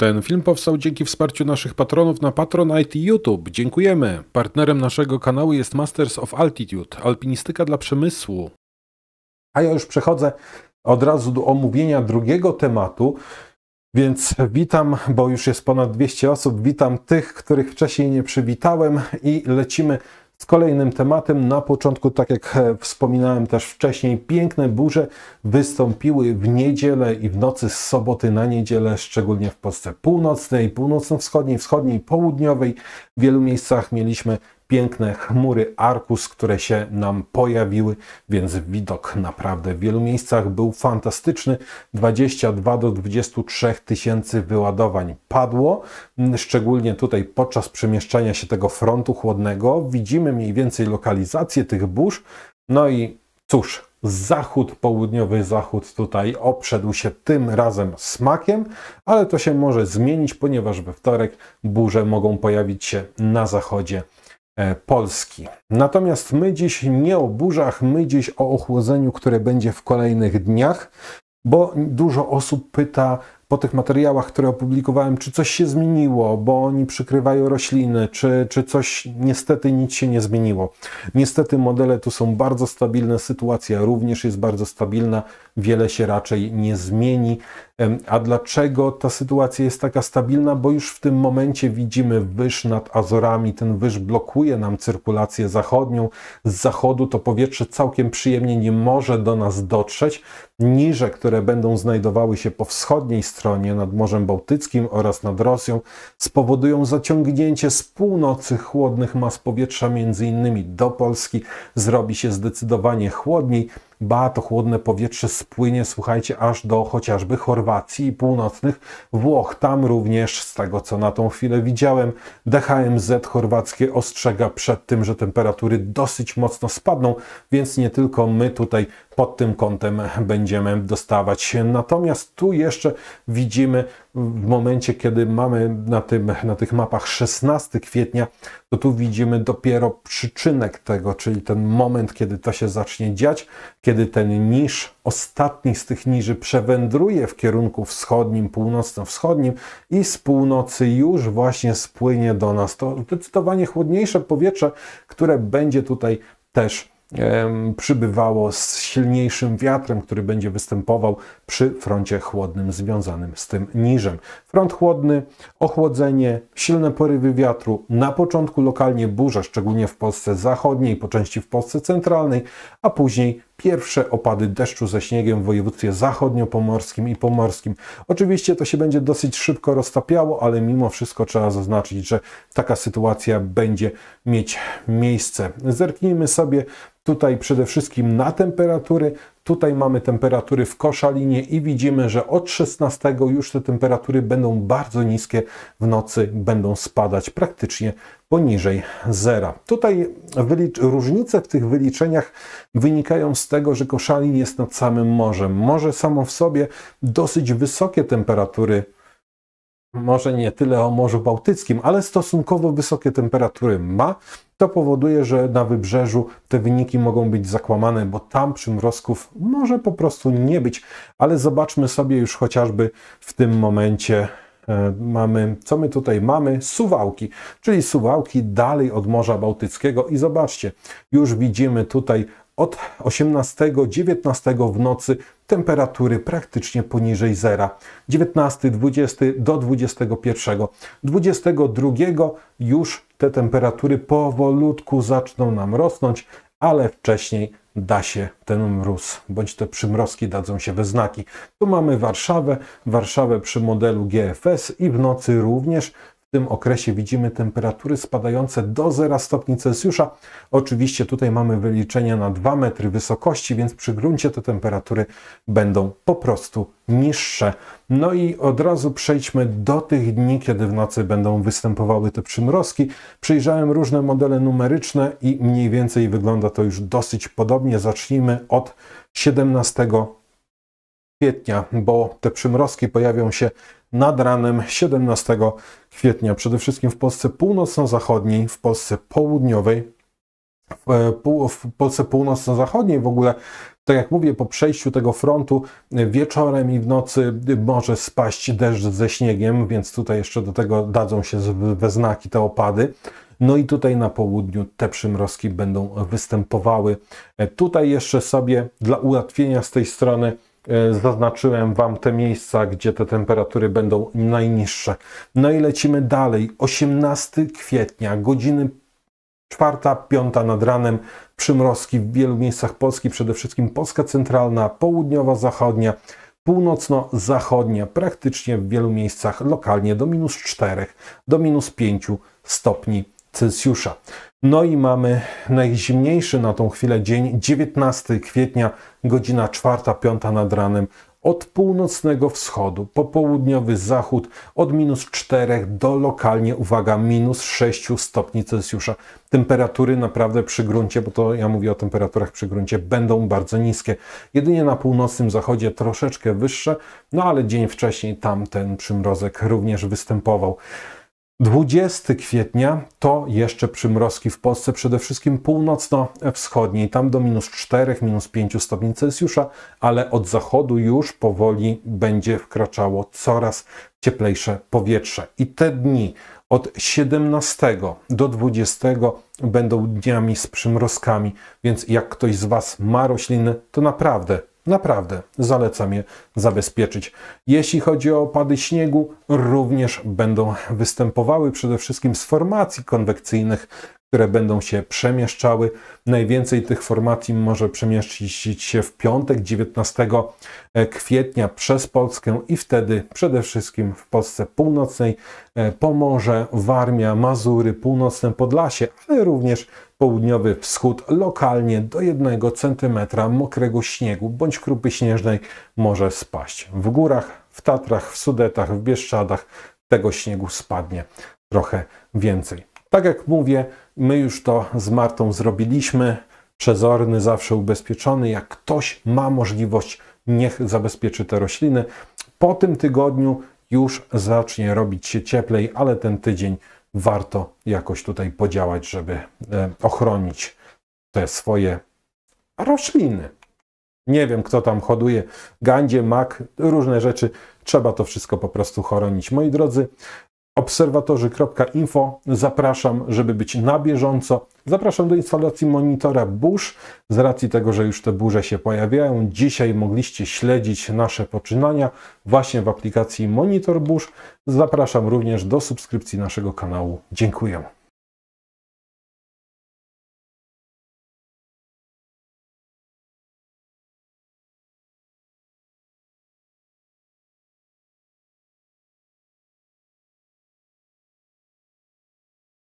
Ten film powstał dzięki wsparciu naszych patronów na Patronite i YouTube. Dziękujemy. Partnerem naszego kanału jest Masters of Altitude, alpinistyka dla przemysłu. A ja już przechodzę od razu do omówienia drugiego tematu. Więc witam, bo już jest ponad 200 osób. Witam tych, których wcześniej nie przywitałem i lecimy z kolejnym tematem. Na początku, tak jak e, wspominałem też wcześniej, piękne burze wystąpiły w niedzielę i w nocy z soboty na niedzielę, szczególnie w Polsce północnej, północno-wschodniej, wschodniej, południowej. W wielu miejscach mieliśmy piękne chmury arkus, które się nam pojawiły, więc widok naprawdę w wielu miejscach był fantastyczny. 22 do 23 tysięcy wyładowań padło, szczególnie tutaj podczas przemieszczania się tego frontu chłodnego. Widzimy mniej więcej lokalizację tych burz, no i cóż, zachód, południowy zachód tutaj obszedł się tym razem smakiem, ale to się może zmienić, ponieważ we wtorek burze mogą pojawić się na zachodzie E, Polski. Natomiast my dziś nie o burzach, my dziś o ochłodzeniu, które będzie w kolejnych dniach, bo dużo osób pyta po tych materiałach, które opublikowałem, czy coś się zmieniło, bo oni przykrywają rośliny, czy, czy coś, niestety nic się nie zmieniło. Niestety modele tu są bardzo stabilne, sytuacja również jest bardzo stabilna, wiele się raczej nie zmieni. A dlaczego ta sytuacja jest taka stabilna? Bo już w tym momencie widzimy wyż nad Azorami. Ten wyż blokuje nam cyrkulację zachodnią. Z zachodu to powietrze całkiem przyjemnie nie może do nas dotrzeć. Niże, które będą znajdowały się po wschodniej stronie nad Morzem Bałtyckim oraz nad Rosją, spowodują zaciągnięcie z północy chłodnych mas powietrza, między innymi do Polski. Zrobi się zdecydowanie chłodniej Ba, to chłodne powietrze spłynie, słuchajcie, aż do chociażby Chorwacji i północnych Włoch. Tam również, z tego co na tą chwilę widziałem, DHMZ chorwackie ostrzega przed tym, że temperatury dosyć mocno spadną, więc nie tylko my tutaj pod tym kątem będziemy dostawać. Natomiast tu jeszcze widzimy w momencie, kiedy mamy na, tym, na tych mapach 16 kwietnia, to tu widzimy dopiero przyczynek tego, czyli ten moment, kiedy to się zacznie dziać, kiedy ten niż, ostatni z tych niży przewędruje w kierunku wschodnim, północno-wschodnim i z północy już właśnie spłynie do nas to zdecydowanie chłodniejsze powietrze, które będzie tutaj też przybywało z silniejszym wiatrem, który będzie występował przy froncie chłodnym związanym z tym niżem. Front chłodny, ochłodzenie, silne porywy wiatru, na początku lokalnie burze, szczególnie w Polsce zachodniej, po części w Polsce centralnej, a później pierwsze opady deszczu ze śniegiem w województwie zachodniopomorskim i pomorskim. Oczywiście to się będzie dosyć szybko roztapiało, ale mimo wszystko trzeba zaznaczyć, że taka sytuacja będzie mieć miejsce. Zerknijmy sobie tutaj przede wszystkim na temperatury. Tutaj mamy temperatury w Koszalinie i widzimy, że od 16 już te temperatury będą bardzo niskie, w nocy będą spadać praktycznie poniżej zera. Tutaj różnice w tych wyliczeniach wynikają z tego, że Koszalin jest nad samym morzem. Morze samo w sobie dosyć wysokie temperatury może nie tyle o Morzu Bałtyckim, ale stosunkowo wysokie temperatury ma, to powoduje, że na wybrzeżu te wyniki mogą być zakłamane, bo tam przymrozków może po prostu nie być. Ale zobaczmy sobie już chociażby w tym momencie e, mamy, co my tutaj mamy? Suwałki, czyli Suwałki dalej od Morza Bałtyckiego i zobaczcie, już widzimy tutaj od 18-19 w nocy temperatury praktycznie poniżej zera. 19, 20 do 21. 22 już te temperatury powolutku zaczną nam rosnąć, ale wcześniej da się ten mróz, bądź te przymrozki dadzą się we znaki. Tu mamy Warszawę, Warszawę przy modelu GFS i w nocy również w tym okresie widzimy temperatury spadające do 0 stopni Celsjusza. Oczywiście tutaj mamy wyliczenia na 2 metry wysokości, więc przy gruncie te temperatury będą po prostu niższe. No i od razu przejdźmy do tych dni, kiedy w nocy będą występowały te przymrozki. Przyjrzałem różne modele numeryczne i mniej więcej wygląda to już dosyć podobnie. Zacznijmy od 17 kwietnia, bo te przymrozki pojawią się nad ranem 17 kwietnia. Przede wszystkim w Polsce północno-zachodniej, w Polsce południowej, e, w Polsce północno-zachodniej w ogóle, tak jak mówię, po przejściu tego frontu wieczorem i w nocy może spaść deszcz ze śniegiem, więc tutaj jeszcze do tego dadzą się we znaki te opady. No i tutaj na południu te przymrozki będą występowały. E, tutaj jeszcze sobie dla ułatwienia z tej strony E, zaznaczyłem Wam te miejsca, gdzie te temperatury będą najniższe. No i lecimy dalej. 18 kwietnia, godziny Czwarta, piąta nad ranem, przymrozki w wielu miejscach Polski, przede wszystkim Polska centralna, południowo-zachodnia, północno-zachodnia, praktycznie w wielu miejscach lokalnie do minus 4, do minus 5 stopni Celsjusza. No i mamy najzimniejszy na tą chwilę dzień, 19 kwietnia, godzina 4-5 nad ranem. Od północnego wschodu po południowy zachód od minus 4 do lokalnie, uwaga, minus 6 stopni Celsjusza. Temperatury naprawdę przy gruncie, bo to ja mówię o temperaturach przy gruncie, będą bardzo niskie. Jedynie na północnym zachodzie troszeczkę wyższe, no ale dzień wcześniej tam ten przymrozek również występował. 20 kwietnia to jeszcze przymrozki w Polsce, przede wszystkim północno-wschodniej, tam do minus 4, minus 5 stopni Celsjusza, ale od zachodu już powoli będzie wkraczało coraz cieplejsze powietrze. I te dni od 17 do 20 będą dniami z przymrozkami, więc jak ktoś z Was ma rośliny, to naprawdę Naprawdę zalecam je zabezpieczyć. Jeśli chodzi o opady śniegu, również będą występowały przede wszystkim z formacji konwekcyjnych, które będą się przemieszczały. Najwięcej tych formacji może przemieszczyć się w piątek 19 kwietnia przez Polskę i wtedy przede wszystkim w Polsce północnej, e, Pomorze, Warmia, Mazury, północne Podlasie, ale również południowy wschód, lokalnie do 1 cm mokrego śniegu bądź krupy śnieżnej może spaść. W górach, w Tatrach, w Sudetach, w Bieszczadach tego śniegu spadnie trochę więcej. Tak jak mówię, my już to z Martą zrobiliśmy. Przezorny, zawsze ubezpieczony. Jak ktoś ma możliwość, niech zabezpieczy te rośliny. Po tym tygodniu już zacznie robić się cieplej, ale ten tydzień warto jakoś tutaj podziałać, żeby e, ochronić te swoje rośliny. Nie wiem, kto tam hoduje gandzie, mak, różne rzeczy. Trzeba to wszystko po prostu chronić. Moi drodzy, obserwatorzy.info. Zapraszam, żeby być na bieżąco. Zapraszam do instalacji monitora burz. Z racji tego, że już te burze się pojawiają, dzisiaj mogliście śledzić nasze poczynania właśnie w aplikacji Monitor Burz. Zapraszam również do subskrypcji naszego kanału. Dziękuję.